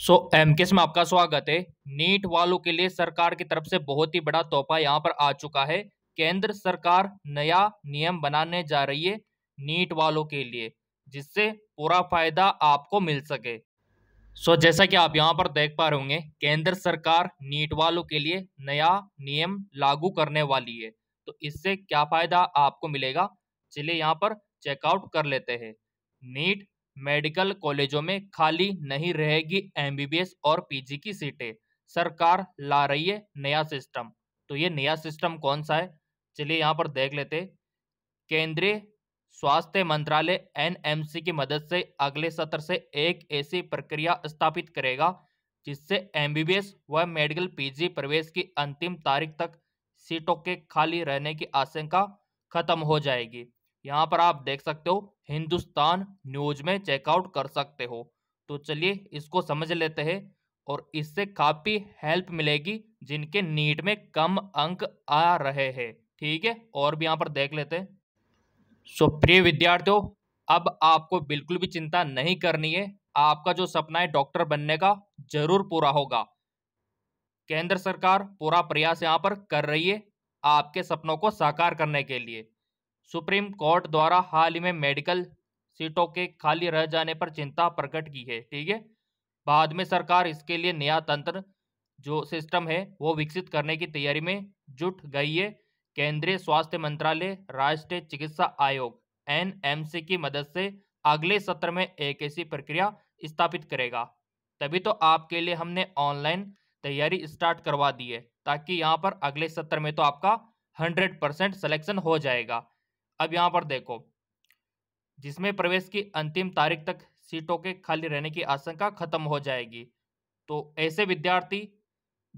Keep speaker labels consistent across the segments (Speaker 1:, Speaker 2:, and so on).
Speaker 1: सो M case में आपका स्वागत है नीट वालों के लिए सरकार की तरफ से बहुत ही बड़ा तोहफा यहाँ पर आ चुका है केंद्र सरकार नया नियम बनाने जा रही है नीट वालों के लिए जिससे पूरा फायदा आपको मिल सके सो जैसा कि आप यहाँ पर देख पा रहे होंगे केंद्र सरकार नीट वालों के लिए नया नियम लागू करने वाली है तो इससे क्या फायदा आपको मिलेगा चलिए यहाँ पर चेकआउट कर लेते हैं नीट मेडिकल कॉलेजों में खाली नहीं रहेगी एमबीबीएस और पीजी की सीटें सरकार ला रही है नया सिस्टम तो ये नया सिस्टम कौन सा है चलिए यहाँ पर देख लेते केंद्रीय स्वास्थ्य मंत्रालय एनएमसी की मदद से अगले सत्र से एक ऐसी प्रक्रिया स्थापित करेगा जिससे एमबीबीएस व मेडिकल पीजी प्रवेश की अंतिम तारीख तक सीटों के खाली रहने की आशंका खत्म हो जाएगी यहाँ पर आप देख सकते हो हिंदुस्तान न्यूज में चेकआउट कर सकते हो तो चलिए इसको समझ लेते हैं और इससे काफ़ी हेल्प मिलेगी जिनके नीट में कम अंक आ रहे हैं ठीक है और भी यहाँ पर देख लेते हैं सो प्रिय विद्यार्थियों अब आपको बिल्कुल भी चिंता नहीं करनी है आपका जो सपना है डॉक्टर बनने का जरूर पूरा होगा केंद्र सरकार पूरा प्रयास यहाँ पर कर रही है आपके सपनों को साकार करने के लिए सुप्रीम कोर्ट द्वारा हाल ही में मेडिकल सीटों के खाली रह जाने पर चिंता प्रकट की है ठीक है बाद में सरकार इसके लिए नया तंत्र जो सिस्टम है वो विकसित करने की तैयारी में जुट गई है केंद्रीय स्वास्थ्य मंत्रालय राष्ट्रीय चिकित्सा आयोग एन की मदद से अगले सत्र में एक ऐसी प्रक्रिया स्थापित करेगा तभी तो आपके लिए हमने ऑनलाइन तैयारी स्टार्ट करवा दी है ताकि यहाँ पर अगले सत्र में तो आपका हंड्रेड परसेंट सलेक्शन हो जाएगा अब यहाँ पर देखो जिसमें प्रवेश की अंतिम तारीख तक सीटों के खाली रहने की आशंका खत्म हो जाएगी तो ऐसे विद्यार्थी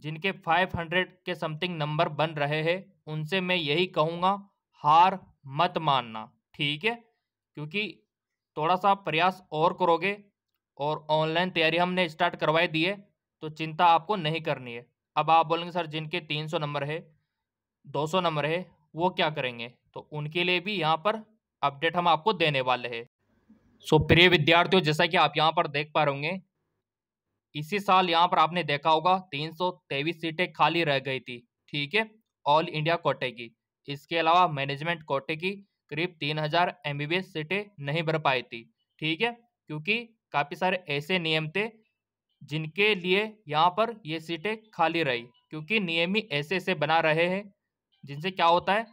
Speaker 1: जिनके 500 के समथिंग नंबर बन रहे हैं उनसे मैं यही कहूँगा हार मत मानना ठीक है क्योंकि थोड़ा सा प्रयास और करोगे और ऑनलाइन तैयारी हमने स्टार्ट करवाई दी है तो चिंता आपको नहीं करनी है अब आप बोलेंगे सर जिनके 300 नंबर है 200 नंबर है वो क्या करेंगे तो उनके लिए भी यहाँ पर अपडेट हम आपको देने वाले हैं सो प्रिय विद्यार्थियों जैसा कि आप यहाँ पर देख पा होंगे इसी साल यहाँ पर आपने देखा होगा तीन सीटें खाली रह गई थी ठीक है ऑल इंडिया कोटे की इसके अलावा मैनेजमेंट कोटे की करीब तीन हजार एम सीटें नहीं भर पाई थी ठीक है क्योंकि काफ़ी सारे ऐसे नियम थे जिनके लिए यहाँ पर ये सीटें खाली रही क्योंकि नियम ही ऐसे ऐसे बना रहे हैं जिनसे क्या होता है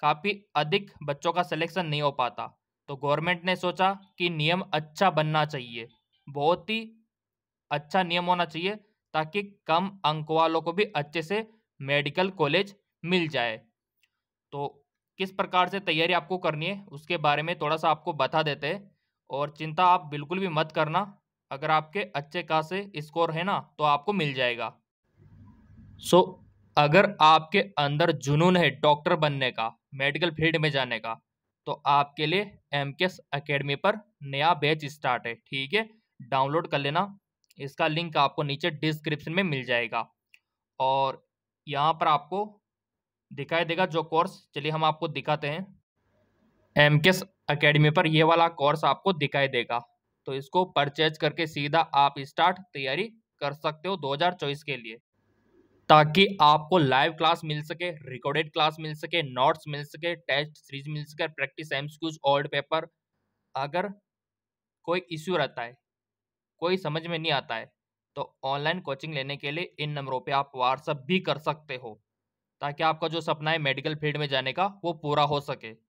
Speaker 1: काफ़ी अधिक बच्चों का सिलेक्शन नहीं हो पाता तो गवर्नमेंट ने सोचा कि नियम अच्छा बनना चाहिए बहुत ही अच्छा नियम होना चाहिए ताकि कम अंक वालों को भी अच्छे से मेडिकल कॉलेज मिल जाए तो किस प्रकार से तैयारी आपको करनी है उसके बारे में थोड़ा सा आपको बता देते हैं और चिंता आप बिल्कुल भी मत करना अगर आपके अच्छे खासे स्कोर है ना तो आपको मिल जाएगा सो so, अगर आपके अंदर जुनून है डॉक्टर बनने का मेडिकल फील्ड में जाने का तो आपके लिए एम के एस अकेडमी पर नया बैच स्टार्ट है ठीक है डाउनलोड कर लेना इसका लिंक आपको नीचे डिस्क्रिप्शन में मिल जाएगा और यहाँ पर आपको दिखाई देगा जो कोर्स चलिए हम आपको दिखाते हैं एम के एस अकेडमी पर यह वाला कोर्स आपको दिखाई देगा तो इसको परचेज करके सीधा आप स्टार्ट तैयारी कर सकते हो 2024 के लिए ताकि आपको लाइव क्लास मिल सके रिकॉर्डेड क्लास मिल सके नोट्स मिल सके टेस्ट सीरीज मिल सके प्रैक्टिस एम्सक्यूज ओल्ड पेपर अगर कोई इश्यू रहता है कोई समझ में नहीं आता है तो ऑनलाइन कोचिंग लेने के लिए इन नंबरों पे आप व्हाट्सअप भी कर सकते हो ताकि आपका जो सपना है मेडिकल फील्ड में जाने का वो पूरा हो सके